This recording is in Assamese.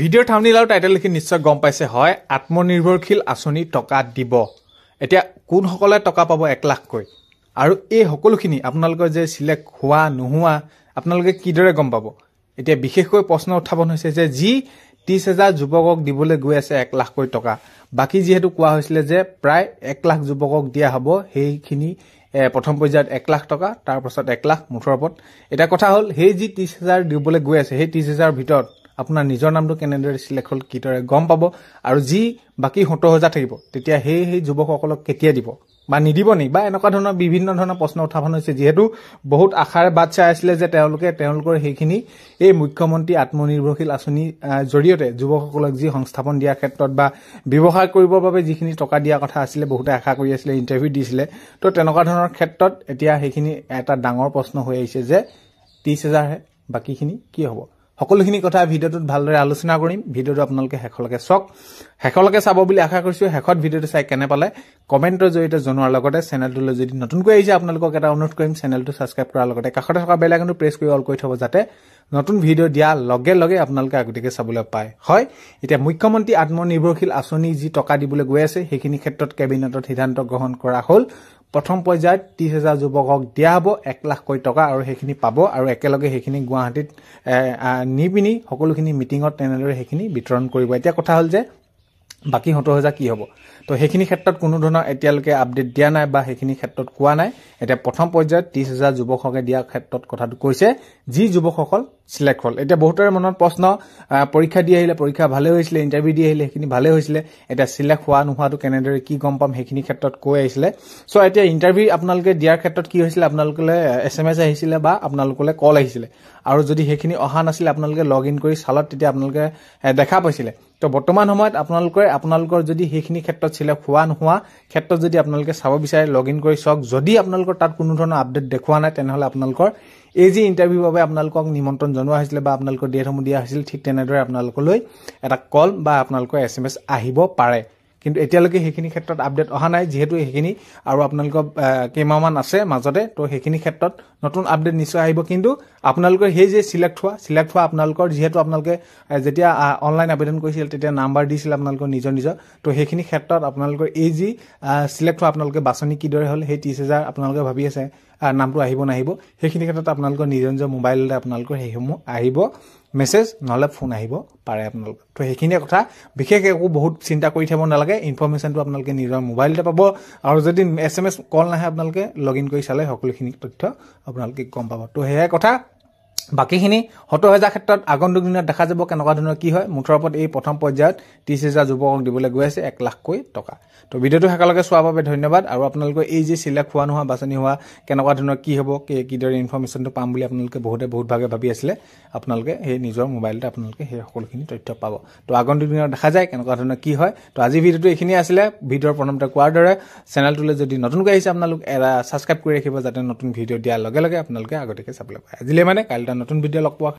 ভিডিঅ'ৰ থামনিল আৰু লিখি নিশ্চয় গম পাইছে হয় আত্মনিৰ্ভৰশীল আঁচনি টকা দিব এতিয়া কোনসকলে টকা পাব এক লাখকৈ আৰু এই সকলোখিনি আপোনালোকৰ যে চিলেক্ট হোৱা নোহোৱা আপোনালোকে কিদৰে গম পাব এতিয়া বিশেষকৈ প্ৰশ্ন উত্থাপন হৈছে যে যি ত্ৰিছ হেজাৰ যুৱকক দিবলৈ গৈ আছে এক লাখকৈ টকা বাকী যিহেতু কোৱা হৈছিলে যে প্ৰায় এক লাখ যুৱকক দিয়া হ'ব সেইখিনি প্ৰথম পৰ্যায়ত এক লাখ টকা তাৰপাছত এক লাখ মুঠৰ ওপৰত এতিয়া কথা হ'ল সেই যি ত্ৰিছ হেজাৰ দিবলৈ গৈ আছে সেই ত্ৰিছ হেজাৰৰ ভিতৰত আপোনাৰ নিজৰ নামটো কেনেদৰে চিলেক্ট হ'ল কিদৰে গম পাব আৰু যি বাকী হতসজা থাকিব তেতিয়া সেই সেই যুৱকসকলক কেতিয়া দিব বা নিদিব নেকি বা এনেকুৱা ধৰণৰ বিভিন্ন ধৰণৰ প্ৰশ্ন উত্থাপন হৈছে যিহেতু বহুত আশাৰে বাট চাই আছিলে যে তেওঁলোকে তেওঁলোকৰ সেইখিনি এই মুখ্যমন্ত্ৰী আত্মনিৰ্ভৰশীল আঁচনিৰ জৰিয়তে যুৱকসকলক যি সংস্থাপন দিয়াৰ ক্ষেত্ৰত বা ব্যৱসায় কৰিবৰ বাবে যিখিনি টকা দিয়াৰ কথা আছিলে বহুতে আশা কৰি আছিলে ইণ্টাৰভিউ দিছিলে তো তেনেকুৱা ধৰণৰ ক্ষেত্ৰত এতিয়া সেইখিনি এটা ডাঙৰ প্ৰশ্ন হৈ আহিছে যে ত্ৰিছ হেজাৰহে বাকীখিনি কি হ'ব সকলোখিনি কথা ভিডিঅ'টোত ভালদৰে আলোচনা কৰিম ভিডিঅ'টো আপোনালোকে শেষলৈকে চাওক শেষলৈকে চাব বুলি আশা কৰিছোঁ শেষত ভিডিঅ'টো চাই কেনে পালে কমেণ্টৰ জৰিয়তে জনোৱাৰ লগতে চেনেলটোলৈ যদি নতুনকৈ আহিছে আপোনালোকক এটা অনুৰোধ কৰিম চেনেলটো ছাবস্ক্ৰাইব কৰাৰ লগতে কাষতে থকা বেলেগ প্ৰেছ কৰি অল কৰি থ'ব যাতে নতুন ভিডিঅ' দিয়াৰ লগে লগে আপোনালোকে আগতীয়াকে চাবলৈ পায় হয় এতিয়া মুখ্যমন্ত্ৰী আত্মনিৰ্ভৰশীল আঁচনি যি টকা দিবলৈ গৈ আছে সেইখিনি ক্ষেত্ৰত কেবিনেটত সিদ্ধান্ত গ্ৰহণ কৰা হ'ল প্ৰথম পৰ্যায়ত ত্ৰিশ হাজাৰ যুৱকক দিয়া হ'ব এক লাখকৈ টকা আৰু সেইখিনি পাব আৰু একেলগে সেইখিনি গুৱাহাটীত নি পিনি সকলোখিনি মিটিঙত তেনেদৰে সেইখিনি বিতৰণ কৰিব এতিয়া কথা হ'ল যে বাকী সত্তৰ হাজাৰ কি হ'ব তো সেইখিনি ক্ষেত্ৰত কোনো ধৰণৰ এতিয়ালৈকে আপডেট দিয়া নাই বা সেইখিনি ক্ষেত্ৰত কোৱা নাই এতিয়া প্ৰথম পৰ্যায়ত ত্ৰিশ হাজাৰ যুৱকসকলে দিয়াৰ ক্ষেত্ৰত কথাটো কৈছে যি যুৱকসকল ছিলেক্ট হ'ল এতিয়া বহুতৰে মনত প্ৰশ্ন পৰীক্ষা দি আহিলে পৰীক্ষা ভালেই হৈছিলে ইণ্টাৰভিউ দি আহিলে সেইখিনি ভালেই হৈছিলে এতিয়া ছিলেক্ট হোৱা নোহোৱাটো কেনেদৰে কি গম পাম সেইখিনি ক্ষেত্ৰত কৈ আহিছিলে চ' এতিয়া ইণ্টাৰভিউ আপোনালোকে দিয়াৰ ক্ষেত্ৰত কি হৈছিলে আপোনালোকলৈ এছ এম এছ আহিছিলে বা আপোনালোকলৈ কল আহিছিলে আৰু যদি সেইখিনি অহা নাছিলে আপোনালোকে লগ ইন কৰি চালত তেতিয়া আপোনালোকে দেখা পাইছিলে তো বৰ্তমান সময়ত আপোনালোকৰ আপোনালোকৰ যদি সেইখিনি ক্ষেত্ৰত ছিলেক্ট হোৱা নোহোৱা ক্ষেত্ৰত যদি আপোনালোকে চাব বিচাৰে লগ ইন কৰি চাওক যদি আপোনালোকৰ তাত কোনো ধৰণৰ আপডেট দেখুওৱা নাই তেনেহ'লে আপোনালোকৰ এই যে ইণ্টাৰভিউৰ বাবে আপোনালোকক নিমন্ত্ৰণ জনোৱা হৈছিলে বা আপোনালোকৰ ডেটসমূহ দিয়া হৈছিল ঠিক তেনেদৰে আপোনালোকলৈ এটা কল বা আপোনালোকৰ এছ এম এছ আহিব পাৰে কিন্তু এতিয়ালৈকে সেইখিনি ক্ষেত্ৰত আপডেট অহা নাই যিহেতু সেইখিনি আৰু আপোনালোকৰ কেইমাহমান আছে মাজতে ত' সেইখিনি ক্ষেত্ৰত নতুন আপডেট নিশ্চয় আহিব কিন্তু আপোনালোকৰ সেই যে ছিলেক্ট হোৱা ছিলেক্ট হোৱা আপোনালোকৰ যিহেতু আপোনালোকে যেতিয়া অনলাইন আবেদন কৰিছিল তেতিয়া নাম্বাৰ দিছিল আপোনালোকৰ নিজৰ নিজৰ তো সেইখিনি ক্ষেত্ৰত আপোনালোকৰ এই যি ছিলেক্ট হোৱা আপোনালোকে বাছনি কিদৰে হ'ল সেই ত্ৰিছ হেজাৰ আপোনালোকে ভাবি আছে নামটো আহিব নাহিব সেইখিনি ক্ষেত্ৰত আপোনালোকৰ নিজৰ নিজৰ মোবাইলতে আপোনালোকৰ সেইসমূহ আহিব মেছেজ নহ'লে ফোন আহিব পাৰে আপোনালোকৰ তো সেইখিনিয়ে কথা বিশেষ একো বহুত চিন্তা কৰি থাকিব নালাগে ইনফৰ্মেশ্যনটো আপোনালোকে নিজৰ মোবাইলতে পাব আৰু যদি এছ এম এছ কল নাহে আপোনালোকে লগ ইন কৰি চালে সকলোখিনি তথ্য আপোনালোকে গম পাব ত' সেয়াই কথা বাকীখিনি সত্তৰ হাজাৰ ক্ষেত্ৰত আগন্তুক দিনত দেখা যাব কেনেকুৱা ধৰণৰ কি হয় মুঠৰ ওপৰত এই প্ৰথম পৰ্যায়ত ত্ৰিছ হাজাৰ যুৱকক দিবলৈ গৈ আছে এক লাখকৈ টকা তো ভিডিঅ'টো শেষলৈকে চোৱাৰ বাবে ধন্যবাদ আৰু আপোনালোকৰ এই যি চিলেক্ট হোৱা নোহোৱা বাছনি হোৱা কেনেকুৱা ধৰণৰ কি হ'ব কিদৰে ইনফৰ্মেশ্যনটো পাম বুলি আপোনালোকে বহুতে বহুতভাৱে ভাবি আছিলে আপোনালোকে সেই নিজৰ মোবাইলতে আপোনালোকে সেই সকলোখিনি তথ্য পাব তো আগন্তুক দিনত দেখা যায় কেনেকুৱা ধৰণৰ কি হয় তো আজি ভিডিঅ'টো এইখিনিয়ে আছিলে ভিডিঅ'ৰ প্ৰথমতে কোৱাৰ দৰে চেনেলটোলৈ যদি নতুনকৈ আহিছে আপোনালোক এটা ছাবস্ক্ৰাইব কৰি ৰাখিব যাতে নতুন ভিডিঅ' দিয়াৰ লগে লগে আপোনালোকে আগতীয়াকৈ চাবলৈ পায় আজিলৈ মানে কাইলৈ এটা নতুন ভিডিঅ' লগ পোৱা